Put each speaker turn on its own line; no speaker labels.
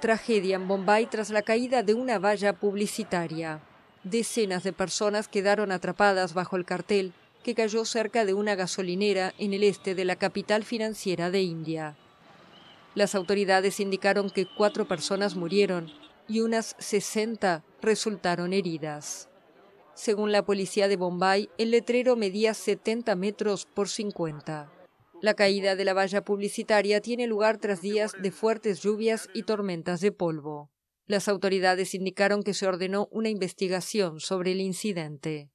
Tragedia en Bombay tras la caída de una valla publicitaria. Decenas de personas quedaron atrapadas bajo el cartel que cayó cerca de una gasolinera en el este de la capital financiera de India. Las autoridades indicaron que cuatro personas murieron y unas 60 resultaron heridas. Según la policía de Bombay, el letrero medía 70 metros por 50. La caída de la valla publicitaria tiene lugar tras días de fuertes lluvias y tormentas de polvo. Las autoridades indicaron que se ordenó una investigación sobre el incidente.